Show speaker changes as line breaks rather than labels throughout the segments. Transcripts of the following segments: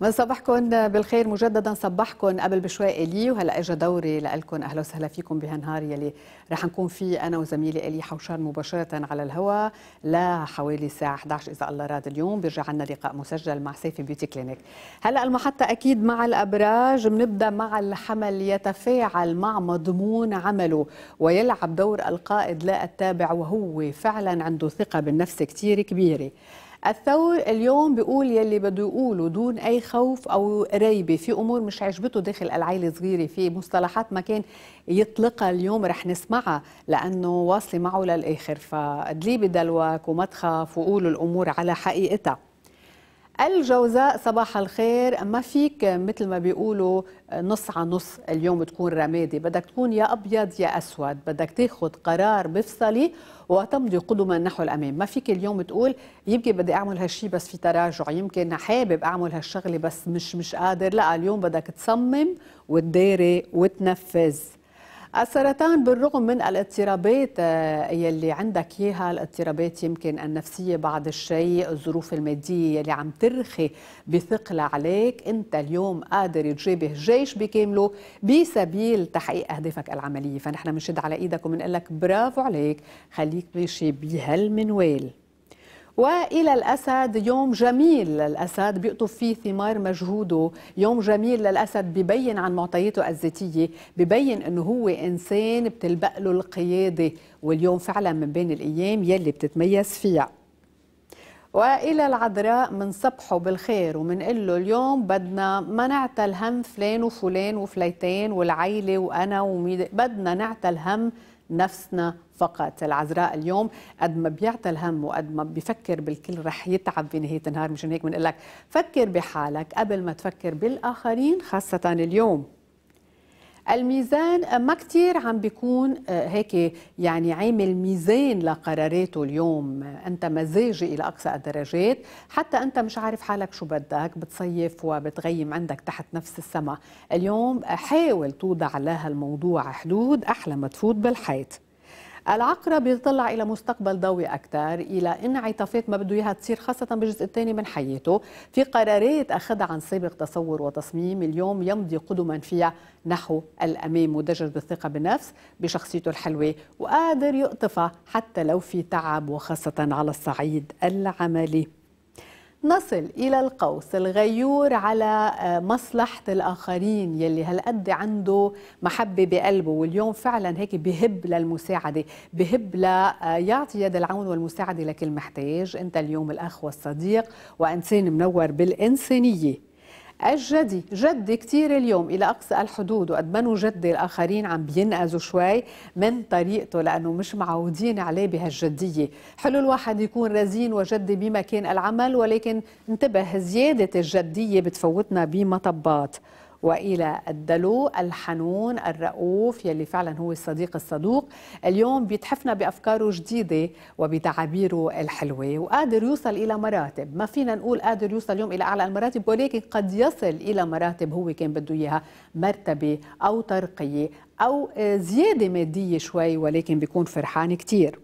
من صباحكم بالخير مجددا صباحكم قبل بشوي الي وهلا اجى دوري لكم اهلا وسهلا فيكم بهالنهار يلي رح نكون فيه انا وزميلي الي حوشان مباشره على الهواء لحوالي الساعه 11 اذا الله راد اليوم بيرجع عنا لقاء مسجل مع سيفي بيوتي كلينيك هلا المحطه اكيد مع الابراج بنبدا مع الحمل يتفاعل مع مضمون عمله ويلعب دور القائد لا التابع وهو فعلا عنده ثقه بالنفس كثير كبيره الثور اليوم بيقول يلي بده يقوله دون اي خوف او ريبه في امور مش عجبته داخل العائله الصغيره في مصطلحات ما كان يطلقها اليوم رح نسمعها لانه واصله معه للاخر فادلي بدلوك وما تخاف وقولوا الامور على حقيقتها الجوزاء صباح الخير ما فيك مثل ما بيقولوا نص على نص اليوم تكون رمادي بدك تكون يا أبيض يا أسود بدك تاخذ قرار مفصلي وتمضي قدما نحو الأمام ما فيك اليوم تقول يمكن بدي أعمل هالشي بس في تراجع يمكن حابب أعمل هالشغلة بس مش مش قادر لا اليوم بدك تصمم وتداري وتنفذ السرطان بالرغم من الاضطرابات آه، يلي عندك اياها الاضطرابات يمكن النفسيه بعض الشيء الظروف الماديه يلي عم ترخي بثقل عليك انت اليوم قادر تجابه جيش بكامله بسبيل تحقيق اهدافك العمليه فنحن بنشد على ايدك وبنقول لك برافو عليك خليك ماشي بهالمنوال والى الاسد يوم جميل للاسد بيقطف فيه ثمار مجهوده يوم جميل للاسد ببين عن معطياته الذاتيه ببين انه هو انسان بتلبق له القياده واليوم فعلا من بين الايام يلي بتتميز فيها والى العذراء منصبحه بالخير ومنقول له اليوم بدنا ما نعتل هم فلان وفلان وفليتين والعيله وانا وميد بدنا نعتل هم نفسنا فقط العذراء اليوم قد ما بيعطي الهم وقد ما بيفكر بالكل رح يتعب بنهاية النهار مشان هيك بنقول لك فكر بحالك قبل ما تفكر بالآخرين خاصة اليوم الميزان ما كتير عم بيكون آه، هيك يعني عامل ميزان لقراراته اليوم أنت مزاجي إلى أقصى الدرجات حتى أنت مش عارف حالك شو بدك بتصيف وبتغيم عندك تحت نفس السما اليوم حاول توضع لها الموضوع حدود أحلى ما تفوت بالحيط العقرب يطلع الى مستقبل ضوئي اكثر الى انعطافات ما بده اياها تصير خاصه بالجزء الثاني من حياته في قرارات اخذها عن سابق تصور وتصميم اليوم يمضي قدما فيها نحو الامام مدجر بالثقه بالنفس بشخصيته الحلوه وقادر يقطفها حتى لو في تعب وخاصه على الصعيد العملي نصل إلى القوس الغيور على آه، مصلحة الآخرين يلي هالقد عنده محبة بقلبه واليوم فعلا هيك بهب للمساعدة بهب ليعطي آه، يد العون والمساعدة لكل محتاج أنت اليوم الأخ والصديق وإنسان منور بالإنسانية الجدي جد كتير اليوم إلى أقصى الحدود وأدمنوا جدي الآخرين عم بينقذوا شوي من طريقته لأنه مش معودين عليه بهالجدية حلو الواحد يكون رزين وجدي بمكان العمل ولكن انتبه زيادة الجدية بتفوتنا بمطبات والى الدلو الحنون الرؤوف يلي فعلا هو الصديق الصدوق اليوم بيتحفنا بافكاره جديده وبتعابيره الحلوه وقادر يوصل الى مراتب ما فينا نقول قادر يوصل اليوم الى اعلى المراتب ولكن قد يصل الى مراتب هو كان بده اياها مرتبه او ترقيه او زياده ماديه شوي ولكن بيكون فرحان كثير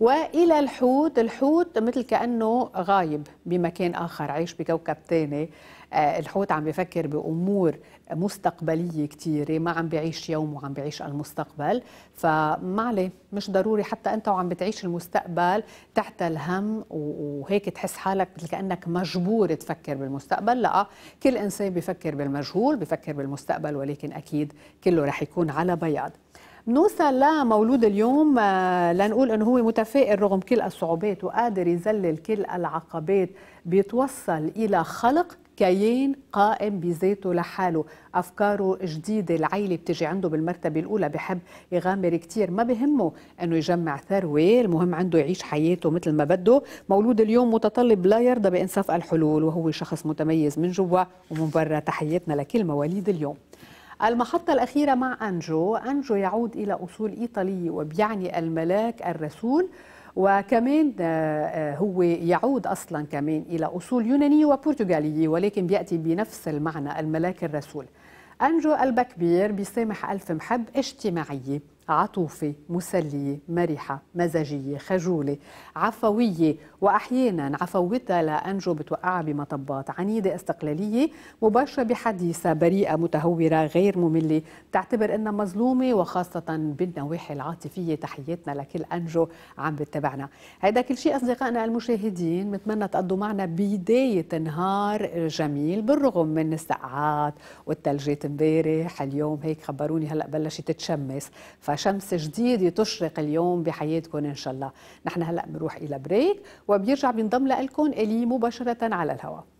والى الحوت الحوت مثل كانه غايب بمكان اخر عايش بكوكب ثاني آه، الحوت عم بفكر بامور مستقبليه كثيره ما عم بعيش يوم وعم بعيش المستقبل فما عليه مش ضروري حتى انت وعم بتعيش المستقبل تحت الهم وهيك تحس حالك مثل كانك مجبور تفكر بالمستقبل لا كل انسان بفكر بالمجهول بفكر بالمستقبل ولكن اكيد كله رح يكون على بياض نوصل لمولود اليوم آه، لنقول انه هو متفائل رغم كل الصعوبات وقادر يذلل كل العقبات بيتوصل الى خلق كيان قائم بذاته لحاله أفكاره جديدة العيلة بتجي عنده بالمرتبة الأولى بحب يغامر كتير ما بهمه أنه يجمع ثروة المهم عنده يعيش حياته مثل ما بده مولود اليوم متطلب لا يرضى بإنصاف الحلول وهو شخص متميز من جوا ومن برا تحياتنا لكل مواليد اليوم المحطة الأخيرة مع أنجو أنجو يعود إلى أصول إيطالية وبيعني الملاك الرسول وكمان آه، آه، هو يعود أصلا كمان إلى أصول يونانية وبرتغالية ولكن بيأتي بنفس المعنى الملاك الرسول أنجو البكبير بيسامح ألف محب اجتماعية عطوفة مسلية مرحة مزاجية خجولة عفوية وأحيانا عفوتها لأنجو بتوقعها بمطبات عنيدة استقلالية مباشرة بحديثة بريئة متهورة غير مملة بتعتبر أنها مظلومة وخاصة بالنواحي العاطفية تحياتنا لكل أنجو عم بتبعنا هيدا كل شيء أصدقائنا المشاهدين بتمنى تقضوا معنا بداية نهار جميل بالرغم من السقعات والتلجات امبارح اليوم هيك خبروني هلأ بلشت تتشمس ف فشمس جديدة تشرق اليوم بحياتكم إن شاء الله نحن هلأ بنروح إلى بريك وبيرجع بينضم لكم إلي مباشرة على الهواء